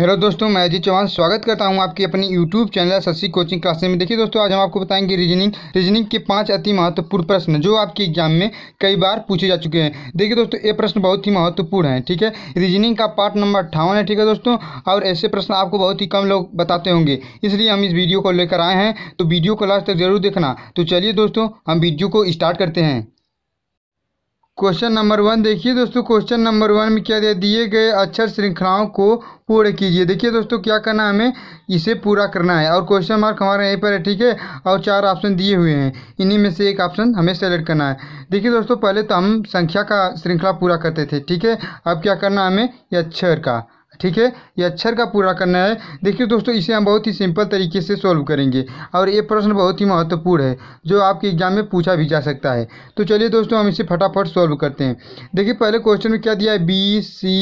hello दोस्तों मैं अजीत चौहान स्वागत करता हूं आपकी अपनी YouTube channel Shashi coaching classes में देखिए दोस्तों आज हम आपको बताएंगे रीजनिंग रीजनिंग के पांच अति महत्वपूर्ण प्रश्न जो आपके एग्जाम में कई बार पूछे जा चुके हैं देखिए दोस्तों ये प्रश्न बहुत ही महत्वपूर्ण है ठीक है रीजनिंग का पार्ट नंबर अट्ठावन है ठीक है दोस्तों और ऐसे प्रश्न आपको बहुत ही कम लोग बताते होंगे इसलिए हम इस वीडियो को लेकर आए हैं तो वीडियो को लास्ट तक जरूर देखना तो चलिए दोस्तों हम वीडियो को स्टार्ट करते हैं क्वेश्चन नंबर वन देखिए दोस्तों क्वेश्चन नंबर वन में क्या दिया दिए गए अक्षर श्रृंखलाओं को पूर्ण कीजिए देखिए दोस्तों क्या करना है हमें इसे पूरा करना है और क्वेश्चन मार्क हमारे यहीं पर है ठीक है और चार ऑप्शन दिए हुए हैं इन्हीं में से एक ऑप्शन हमें सेलेक्ट करना है देखिए दोस्तों पहले तो हम संख्या का श्रृंखला पूरा करते थे ठीक है अब क्या करना है हमें अक्षर का ठीक है ये अक्षर का पूरा करना है देखिए दोस्तों इसे हम बहुत ही सिंपल तरीके से सॉल्व करेंगे और ये प्रश्न बहुत ही महत्वपूर्ण है जो आपके एग्जाम में पूछा भी जा सकता है तो चलिए दोस्तों हम इसे फटाफट सॉल्व करते हैं देखिए पहले क्वेश्चन में क्या दिया है बी सी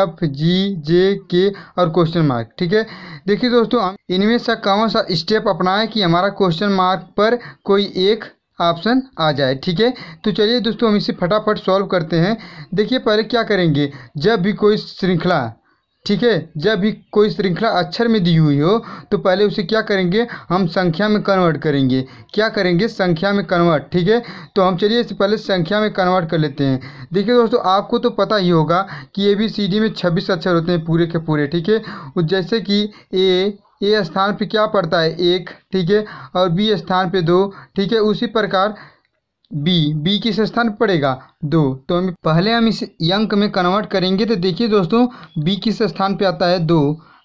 एफ जी जे के और क्वेश्चन मार्क ठीक है देखिए दोस्तों हम इनमें से कौन सा स्टेप अपनाएं कि हमारा क्वेश्चन मार्क पर कोई एक ऑप्शन आ जाए ठीक है तो चलिए दोस्तों हम इसे फटाफट सॉल्व करते हैं देखिए पहले क्या करेंगे जब भी कोई श्रृंखला ठीक है जब भी कोई श्रृंखला अक्षर में दी हुई हो तो पहले उसे क्या करेंगे हम संख्या में कन्वर्ट करेंगे क्या करेंगे संख्या में कन्वर्ट ठीक है तो हम चलिए इससे पहले संख्या में कन्वर्ट कर लेते हैं देखिए दोस्तों आपको तो पता ही होगा कि ए बी सी डी में छब्बीस अक्षर होते हैं पूरे के पूरे ठीक है जैसे कि ए ए स्थान पर क्या पड़ता है एक ठीक है और बी स्थान पर दो ठीक है उसी प्रकार बी बी किस स्थान पर पड़ेगा दो तो हम पहले हम इस यंक में कन्वर्ट करेंगे तो देखिए दोस्तों बी किस स्थान पे आता है दो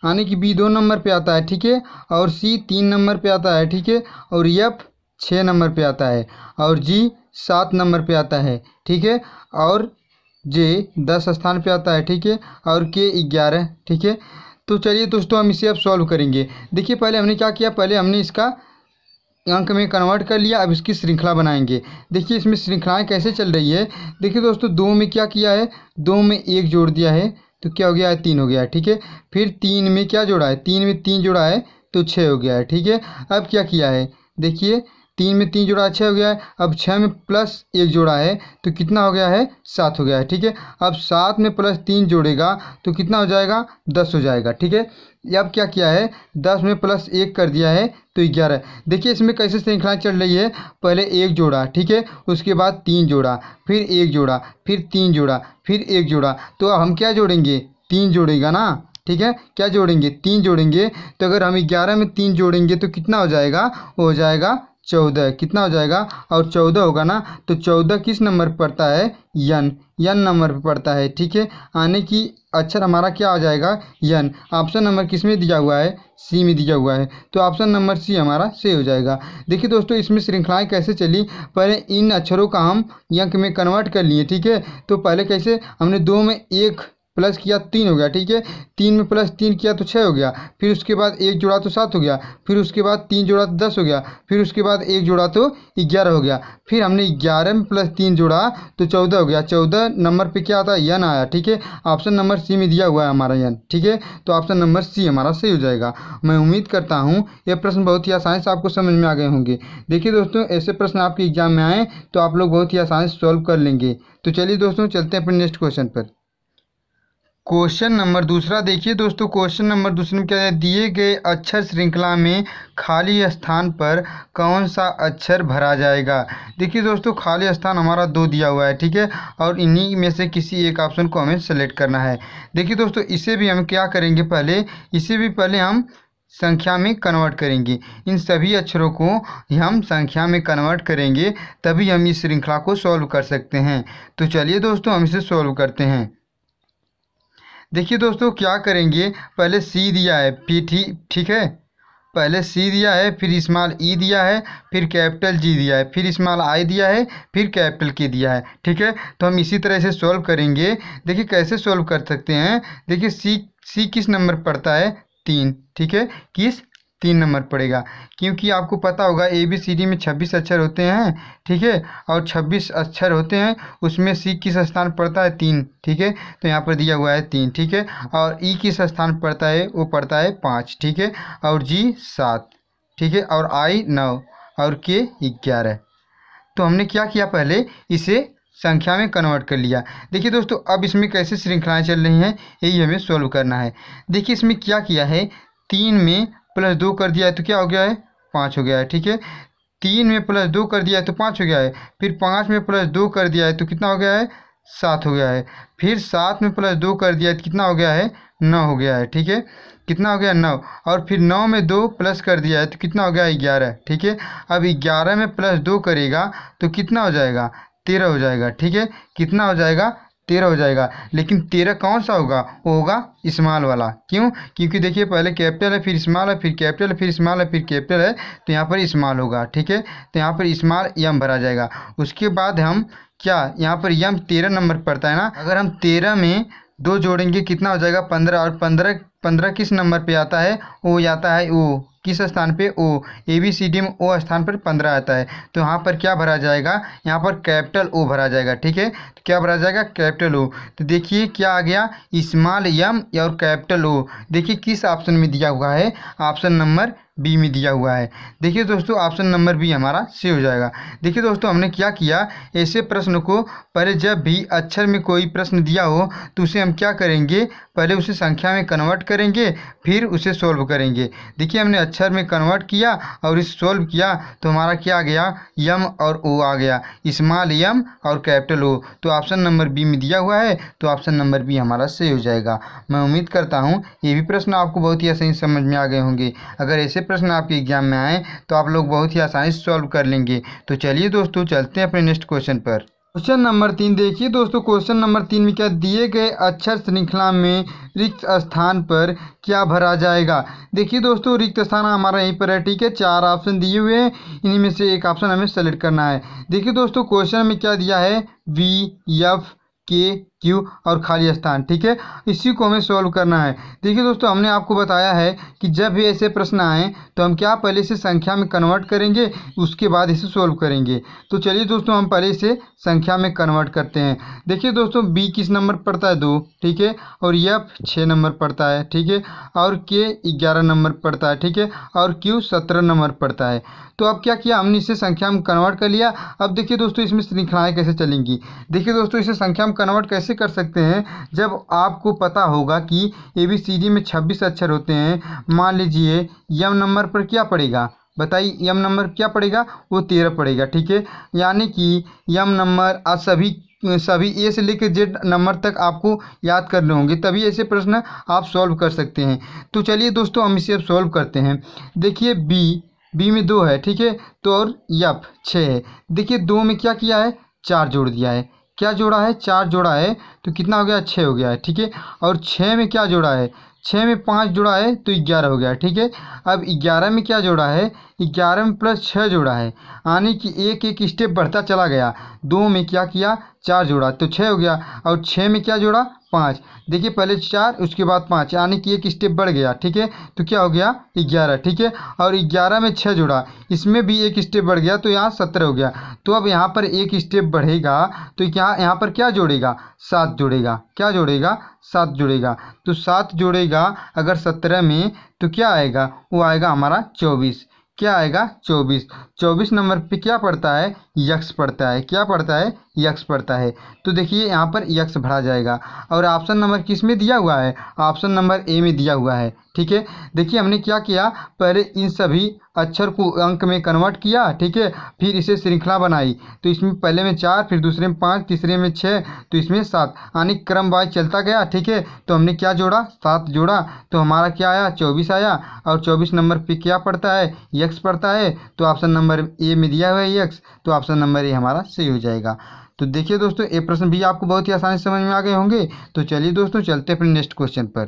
यानी कि बी दो नंबर पे आता है ठीक है और सी तीन नंबर पे आता है ठीक है और यफ छः नंबर पे आता है और जी सात नंबर पे आता है ठीक है और जे दस स्थान पे आता है ठीक है और के ग्यारह ठीक है तो चलिए दोस्तों हम इसे अब सॉल्व करेंगे देखिए पहले हमने क्या किया पहले हमने इसका अंक में कन्वर्ट कर लिया अब इसकी श्रृंखला बनाएंगे देखिए इसमें श्रृंखलाएँ कैसे चल रही है देखिए दोस्तों दो में क्या किया है दो में एक जोड़ दिया है तो क्या हो गया है तीन हो गया है ठीक है फिर तीन में क्या जोड़ा है तीन में तीन जोड़ा है तो छः हो गया है ठीक है अब क्या किया है देखिए तीन में तीन जोड़ा छः हो गया है अब छः में प्लस एक जोड़ा है तो कितना हो गया है सात हो गया है ठीक है अब सात में प्लस तीन जोड़ेगा तो कितना हो जाएगा दस हो जाएगा ठीक है अब क्या किया है दस में प्लस एक कर दिया है तो ग्यारह देखिए इसमें कैसे श्रृंखला चल रही है पहले एक जोड़ा ठीक है उसके बाद तीन जोड़ा फिर एक जोड़ा फिर तीन जोड़ा फिर एक जोड़ा तो अब हम क्या जोड़ेंगे तीन जोड़ेगा ना ठीक है क्या जोड़ेंगे तीन जोड़ेंगे तो अगर हम ग्यारह में तीन जोड़ेंगे तो कितना हो जाएगा वो हो जाएगा चौदह कितना हो जाएगा और चौदह होगा ना तो चौदह किस नंबर पर पड़ता है यन यन नंबर पर पड़ता है ठीक है आने की अक्षर हमारा क्या आ जाएगा यन ऑप्शन नंबर किस में दिया हुआ है सी में दिया हुआ है तो ऑप्शन नंबर सी हमारा से हो जाएगा देखिए दोस्तों इसमें श्रृंखलाएं कैसे चली पहले इन अक्षरों का हम यंक में कन्वर्ट कर लिए ठीक है तो पहले कैसे हमने दो में एक प्लस किया तीन हो गया ठीक है तीन में प्लस तीन किया तो छः हो गया फिर उसके बाद एक जोड़ा तो सात हो गया फिर उसके बाद तीन जोड़ा तो दस हो गया फिर उसके बाद एक जोड़ा तो ग्यारह हो गया फिर हमने ग्यारह में प्लस तीन जोड़ा तो चौदह हो गया चौदह नंबर पर क्या आता यन आया ठीक है ऑप्शन नंबर सी में दिया हुआ है हमारा यन ठीक है तो ऑप्शन नंबर सी हमारा सही हो जाएगा मैं उम्मीद करता हूँ ये प्रश्न बहुत ही आसानी से आपको समझ में आ गए होंगे देखिए दोस्तों ऐसे प्रश्न आपके एग्जाम में आएँ तो आप लोग बहुत ही आसानी से सॉल्व कर लेंगे तो चलिए दोस्तों चलते हैं अपने नेक्स्ट क्वेश्चन पर क्वेश्चन नंबर दूसरा देखिए दोस्तों क्वेश्चन नंबर दूसरे में क्या है दिए गए अक्षर श्रृंखला में खाली स्थान पर कौन सा अक्षर भरा जाएगा देखिए दोस्तों खाली स्थान हमारा दो दिया हुआ है ठीक है और इन्हीं में से किसी एक ऑप्शन को हमें सेलेक्ट करना है देखिए दोस्तों इसे भी हम क्या करेंगे पहले इसे भी पहले हम संख्या में कन्वर्ट करेंगे इन सभी अक्षरों को हम संख्या में कन्वर्ट करेंगे तभी हम इस श्रृंखला को सॉल्व कर सकते हैं तो चलिए दोस्तों हम इसे सॉल्व करते हैं देखिए दोस्तों क्या करेंगे पहले सी दिया है पी ठीक ठीक है पहले सी दिया है फिर इस्माल ई e दिया है फिर कैपिटल जी दिया है फिर इस्माल आई दिया है फिर कैपिटल के दिया है ठीक है तो हम इसी तरह से सॉल्व करेंगे देखिए कैसे सॉल्व कर सकते हैं देखिए सी सी किस नंबर पड़ता है तीन ठीक है किस तीन नंबर पड़ेगा क्योंकि आपको पता होगा ए बी सी डी में छब्बीस अक्षर होते हैं ठीक है और छब्बीस अक्षर होते हैं उसमें सी किस स्थान पड़ता है तीन ठीक है तो यहाँ पर दिया हुआ है तीन ठीक है और ई e किस स्थान पड़ता है वो पड़ता है पाँच ठीक है और जी सात ठीक है और आई नौ और के ग्यारह तो हमने क्या किया पहले इसे संख्या में कन्वर्ट कर लिया देखिए दोस्तों अब इसमें कैसे श्रृंखलाएँ चल रही हैं यही हमें सॉल्व करना है देखिए इसमें क्या किया है तीन में प्लस दो कर दिया है तो क्या हो गया है पाँच हो गया है ठीक है तीन में प्लस दो कर दिया है तो पाँच हो गया है फिर पाँच में प्लस दो कर दिया है तो कितना हो गया है सात हो गया है फिर सात में प्लस दो कर दिया है तो कितना हो गया है नौ हो गया है ठीक है कितना हो गया नौ और फिर नौ में दो प्लस कर दिया है तो कितना हो गया है ग्यारह ठीक है अब ग्यारह में प्लस दो करेगा तो कितना हो जाएगा तेरह हो जाएगा ठीक है कितना हो जाएगा तेरह हो जाएगा लेकिन तेरह कौन सा होगा वो होगा इस्माल वाला क्यों क्योंकि देखिए पहले कैपिटल है फिर इस्माल है फिर कैपिटल है फिर इस्माल है फिर कैपिटल है तो यहाँ पर इस्माल होगा ठीक है तो यहाँ पर इस्माल यम भरा जाएगा उसके बाद हम क्या यहाँ पर यम तेरह नंबर पड़ता है ना अगर हम तेरह में दो जोड़ेंगे कितना हो जाएगा पंद्रह और पंद्रह पंद्रह किस नंबर पर आता है वो आता है वो किस स्थान पे ओ ए बी सी डी में ओ स्थान पर पंद्रह आता है तो यहाँ पर क्या भरा जाएगा यहाँ पर कैपिटल ओ भरा जाएगा ठीक है तो क्या भरा जाएगा कैपिटल ओ तो देखिए क्या आ गया इस्माल यम और कैपिटल ओ देखिए किस ऑप्शन में दिया हुआ है ऑप्शन नंबर बी में दिया हुआ है देखिए दोस्तों ऑप्शन नंबर बी हमारा सी हो जाएगा देखिए दोस्तों हमने क्या किया ऐसे प्रश्न को पहले जब भी अक्षर में कोई प्रश्न दिया हो तो उसे हम क्या करेंगे पहले उसे संख्या में कन्वर्ट करेंगे फिर उसे सॉल्व करेंगे देखिए हमने अच्छा अक्षर में कन्वर्ट किया और इस सोल्व किया तो हमारा क्या आ गया यम और ओ आ गया स्मॉल यम और कैपिटल ओ तो ऑप्शन नंबर बी में दिया हुआ है तो ऑप्शन नंबर बी हमारा सही हो जाएगा मैं उम्मीद करता हूँ ये भी प्रश्न आपको बहुत ही आसानी समझ में आ गए होंगे अगर ऐसे प्रश्न आपके एग्जाम में आएँ तो आप लोग बहुत ही आसानी से सॉल्व कर लेंगे तो चलिए दोस्तों चलते हैं अपने नेक्स्ट क्वेश्चन पर क्वेश्चन नंबर तीन देखिए दोस्तों क्वेश्चन नंबर तीन में क्या दिए गए अक्षर श्रृंखला में रिक्त स्थान पर क्या भरा जाएगा देखिए दोस्तों रिक्त स्थान हमारा यहीं पर है ठीक है चार ऑप्शन दिए हुए हैं इन्हीं में से एक ऑप्शन हमें सेलेक्ट करना है देखिए दोस्तों क्वेश्चन में क्या दिया है वी एफ के क्यू और खाली स्थान ठीक है इसी को हमें सॉल्व करना है देखिए दोस्तों हमने आपको बताया है कि जब भी ऐसे प्रश्न आए तो हम क्या पहले से संख्या में कन्वर्ट करेंगे उसके बाद इसे सॉल्व करेंगे तो चलिए दोस्तों हम पहले इसे संख्या में कन्वर्ट करते हैं देखिए दोस्तों बी किस नंबर पड़ता है दो ठीक है और यफ छः नंबर पड़ता है ठीक है और के ग्यारह नंबर पड़ता है ठीक है और क्यू सत्रह नंबर पड़ता है तो अब क्या किया हमने इसे संख्या में कन्वर्ट कर लिया अब देखिए दोस्तों इसमें श्रृंखलाएँ कैसे चलेंगी देखिए दोस्तों इसे संख्या में कन्वर्ट कैसे कैसे कर सकते हैं जब आपको पता होगा कि ए बी सी डी में छब्बीस अक्षर होते हैं मान लीजिए यम नंबर पर क्या पड़ेगा बताइए यम नंबर क्या पड़ेगा वो तेरह पड़ेगा ठीक है यानी कि यम नंबर आज सभी सभी ए से लेकर जेड नंबर तक आपको याद करने होंगे तभी ऐसे प्रश्न आप सॉल्व कर सकते हैं तो चलिए दोस्तों हम इसे अब सॉल्व करते हैं देखिए बी बी में दो है ठीक है तो और यफ छः है देखिए दो में क्या किया है चार जोड़ दिया है क्या जोड़ा है चार जोड़ा है तो कितना हो गया छः हो गया है ठीक है और छः में क्या जोड़ा है छः में पाँच जुड़ा है तो ग्यारह हो गया ठीक है अब ग्यारह में क्या जोड़ा है ग्यारह में प्लस छः जोड़ा है यानी कि एक एक स्टेप बढ़ता चला गया दो में क्या किया चार जोड़ा तो छः हो गया और छः में क्या जोड़ा पाँच देखिए पहले चार उसके बाद पाँच यानी कि एक स्टेप बढ़ गया ठीक है तो क्या हो गया ग्यारह ठीक है और ग्यारह में छः जुड़ा इसमें भी एक स्टेप बढ़ गया तो यहाँ सत्रह हो गया तो अब यहाँ पर एक स्टेप बढ़ेगा तो क्या यहाँ पर क्या जोड़ेगा सात जोड़ेगा क्या जोड़ेगा सात जोड़ेगा तो सात जोड़ेगा बढ़ेगा अगर सत्रह में तो क्या आएगा वो आएगा हमारा चौबीस क्या आएगा चौबीस चौबीस नंबर पे क्या पड़ता है यक्स पड़ता है क्या पड़ता है यक्स पड़ता है तो देखिए यहाँ पर यक्स भरा जाएगा और ऑप्शन नंबर किस में दिया हुआ है ऑप्शन नंबर ए में दिया हुआ है ठीक है देखिए हमने क्या किया पहले इन सभी अक्षर को अंक में कन्वर्ट किया ठीक है फिर इसे श्रृंखला बनाई तो इसमें पहले में चार फिर दूसरे में पाँच तीसरे में छः तो इसमें सात यानी क्रम वाइज चलता गया ठीक है तो हमने क्या जोड़ा सात जोड़ा तो हमारा क्या आया चौबीस आया और चौबीस नंबर पे क्या पड़ता है यक्स पड़ता है तो ऑप्शन नंबर ए में दिया हुआ है यक्स तो ऑप्शन नंबर ए हमारा सही हो जाएगा तो देखिए दोस्तों ये प्रश्न भी आपको बहुत ही आसानी से समझ में आ गए होंगे तो चलिए दोस्तों चलते अपने नेक्स्ट क्वेश्चन पर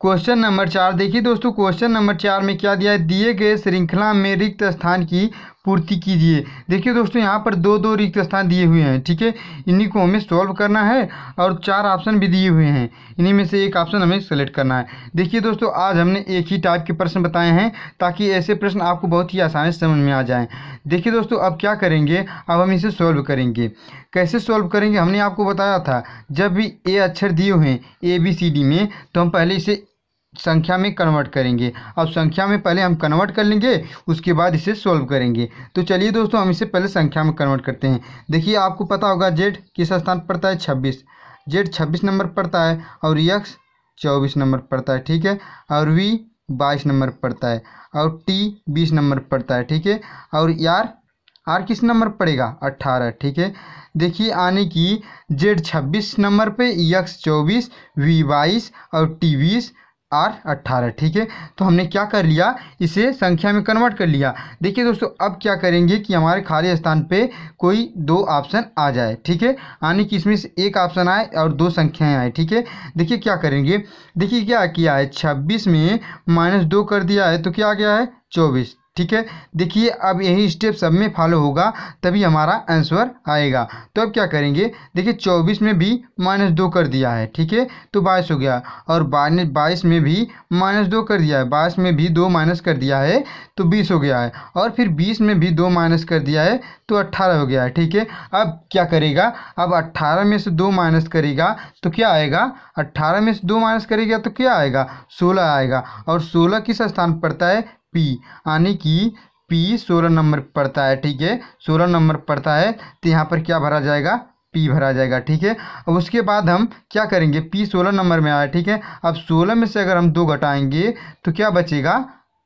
क्वेश्चन नंबर चार देखिए दोस्तों क्वेश्चन नंबर चार में क्या दिया है दिए गए श्रृंखला में रिक्त स्थान की पूर्ति कीजिए देखिए दोस्तों यहाँ पर दो दो रिक्त स्थान दिए हुए हैं ठीक है इन्हीं को हमें सॉल्व करना है और चार ऑप्शन भी दिए हुए हैं इन्हीं में से एक ऑप्शन हमें सेलेक्ट करना है देखिए दोस्तों आज हमने एक ही टाइप के प्रश्न बताए हैं ताकि ऐसे प्रश्न आपको बहुत ही आसानी से समझ में आ जाएँ देखिए दोस्तों अब क्या करेंगे अब हम इसे सॉल्व करेंगे कैसे सॉल्व करेंगे हमने आपको बताया था जब भी ए अक्षर दिए हुए हैं ए बी सी डी में तो हम पहले इसे संख्या में कन्वर्ट करेंगे अब संख्या में पहले हम कन्वर्ट कर लेंगे उसके बाद इसे सॉल्व करेंगे तो चलिए दोस्तों हम इसे पहले संख्या में कन्वर्ट करते हैं देखिए आपको पता होगा जेड किस स्थान पर पड़ता है छब्बीस जेड छब्बीस नंबर पड़ता है और यक्स चौबीस नंबर पड़ता है ठीक है और वी बाईस नंबर पड़ता है और टी बीस नंबर पड़ता है ठीक है और यार आर किस नंबर पड़ेगा अट्ठारह ठीक है देखिए आने की जेड छब्बीस नंबर पे यक्स चौबीस वी बाईस और टी बीस आर अट्ठारह ठीक है तो हमने क्या कर लिया इसे संख्या में कन्वर्ट कर लिया देखिए दोस्तों अब क्या करेंगे कि हमारे खाली स्थान पे कोई दो ऑप्शन आ जाए ठीक है यानी कि इसमें से एक ऑप्शन आए और दो संख्याएं आए ठीक है देखिए क्या करेंगे देखिए क्या किया है छब्बीस में माइनस दो कर दिया है तो क्या आ गया है चौबीस ठीक है देखिए अब यही स्टेप सब में फॉलो होगा तभी हमारा आंसर आएगा तो अब क्या करेंगे देखिए चौबीस में भी माइनस दो कर दिया है ठीक है तो बाईस हो गया और बाईस बाईस में भी माइनस दो कर दिया है बाईस में भी दो माइनस कर दिया है तो बीस हो गया है और फिर बीस में भी दो माइनस कर दिया है तो अट्ठारह हो गया है ठीक है अब क्या करेगा अब अट्ठारह में से दो माइनस करेगा तो क्या आएगा अट्ठारह में से दो माइनस करेगा तो क्या आएगा सोलह आएगा और सोलह किस स्थान पड़ता है पी यानी कि पी सोलह नंबर पड़ता है ठीक है सोलह नंबर पड़ता है तो यहाँ पर क्या भरा जाएगा पी भरा जाएगा ठीक है अब उसके बाद हम क्या करेंगे पी सोलह नंबर में आया ठीक है अब सोलह में से अगर हम दो घटाएंगे तो क्या बचेगा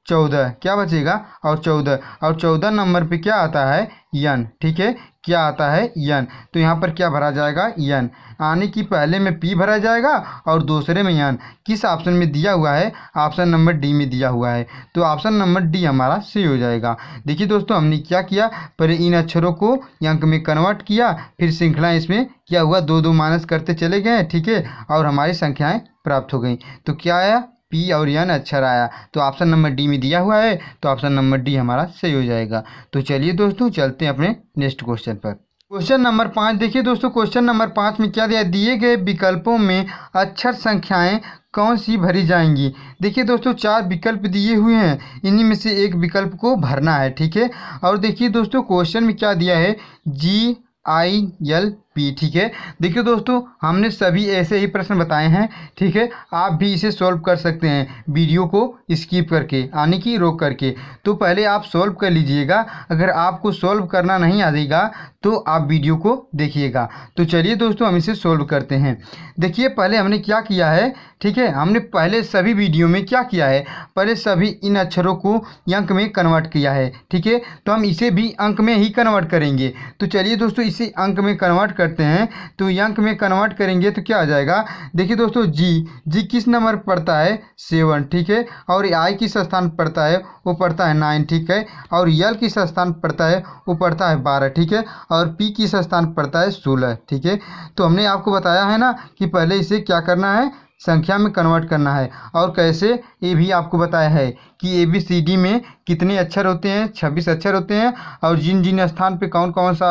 चौदह क्या बचेगा और चौदह और चौदह नंबर पे क्या आता है यन ठीक है क्या आता है यन तो यहाँ पर क्या भरा जाएगा यन आने की पहले में पी भरा जाएगा और दूसरे में यन किस ऑप्शन में दिया हुआ है ऑप्शन नंबर डी में दिया हुआ है तो ऑप्शन नंबर डी हमारा सही हो जाएगा देखिए दोस्तों हमने क्या किया पहले इन अक्षरों को यंक में कन्वर्ट किया फिर श्रृंखला इसमें क्या हुआ दो दो माइनस करते चले गए ठीक है और हमारी संख्याएँ प्राप्त हो गई तो क्या आया पी और एन अक्षर आया तो ऑप्शन नंबर डी में दिया हुआ है तो ऑप्शन नंबर डी हमारा सही हो जाएगा तो चलिए दोस्तों चलते हैं अपने नेक्स्ट क्वेश्चन पर क्वेश्चन नंबर पाँच देखिए दोस्तों क्वेश्चन नंबर पाँच में क्या दिया दिए गए विकल्पों में अक्षर संख्याएं कौन सी भरी जाएंगी देखिए दोस्तों चार विकल्प दिए हुए हैं इन्हीं में से एक विकल्प को भरना है ठीक है और देखिए दोस्तों क्वेश्चन में क्या दिया है जी आई एल पी ठीक है देखिए दोस्तों हमने सभी ऐसे ही प्रश्न बताए हैं ठीक है आप भी इसे सॉल्व कर सकते हैं वीडियो को स्किप करके यानी कि रोक करके तो पहले आप सॉल्व कर लीजिएगा अगर आपको सॉल्व करना नहीं आएगा तो आप वीडियो को देखिएगा तो चलिए दोस्तों हम इसे सॉल्व करते हैं देखिए पहले हमने क्या किया है ठीक है हमने पहले सभी वीडियो में क्या किया है पहले सभी इन अक्षरों को अंक में कन्वर्ट किया है ठीक है तो हम इसे भी अंक में ही कन्वर्ट करेंगे तो चलिए दोस्तों इसे अंक में कन्वर्ट कर करते हैं तो यंक में कन्वर्ट करेंगे तो क्या आ जाएगा देखिए दोस्तों जी जी किस नंबर पड़ता है सेवन ठीक है और आई किस स्थान पड़ता है वो पड़ता है नाइन ठीक है और यल किस स्थान पड़ता है वो पड़ता है बारह ठीक है और पी किस स्थान पड़ता है सोलह ठीक है तो हमने आपको बताया है ना कि पहले इसे क्या करना है संख्या में कन्वर्ट करना है और कैसे ये भी आपको बताया है कि ए बी सी डी में कितने अक्षर होते हैं छब्बीस अक्षर होते हैं और जिन जिन स्थान पे कौन कौन सा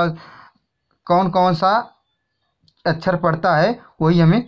कौन कौन सा अक्षर पड़ता है वही हमें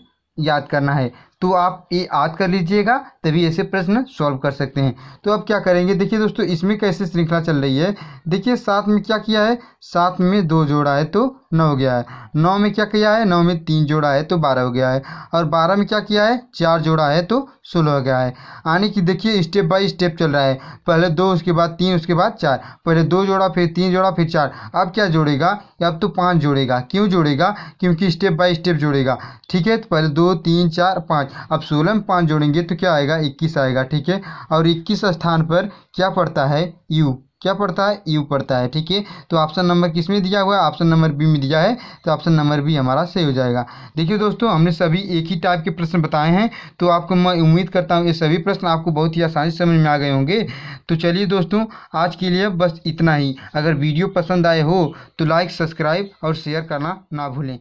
याद करना है तो आप ये याद कर लीजिएगा तभी ऐसे प्रश्न सॉल्व कर सकते हैं तो अब क्या करेंगे देखिए दोस्तों इसमें कैसे श्रृंखला चल रही है देखिए साथ में क्या किया है साथ में दो जोड़ा है तो नौ हो गया है नौ में क्या किया है नौ में तीन जोड़ा है तो बारह हो गया है और बारह में क्या किया है चार जोड़ा है तो सोलह हो गया है यानी कि देखिए स्टेप बाय स्टेप चल रहा है पहले दो उसके बाद तीन उसके बाद चार पहले दो जोड़ा फिर तीन जोड़ा फिर चार अब क्या जोड़ेगा अब तो पाँच जोड़ेगा क्यों जोड़ेगा क्योंकि स्टेप बाय स्टेप जोड़ेगा ठीक है तो पहले दो तीन चार पाँच अब सोलह में पाँच जोड़ेंगे तो क्या आएगा इक्कीस आएगा ठीक है और इक्कीस स्थान पर क्या पड़ता है यू क्या पड़ता है यू पड़ता है ठीक है तो ऑप्शन नंबर किस में दिया हुआ है ऑप्शन नंबर बी में दिया है तो ऑप्शन नंबर बी हमारा सही हो जाएगा देखिए दोस्तों हमने सभी एक ही टाइप के प्रश्न बताए हैं तो आपको मैं उम्मीद करता हूँ ये सभी प्रश्न आपको बहुत ही आसानी समझ में आ गए होंगे तो चलिए दोस्तों आज के लिए बस इतना ही अगर वीडियो पसंद आए हो तो लाइक सब्सक्राइब और शेयर करना ना भूलें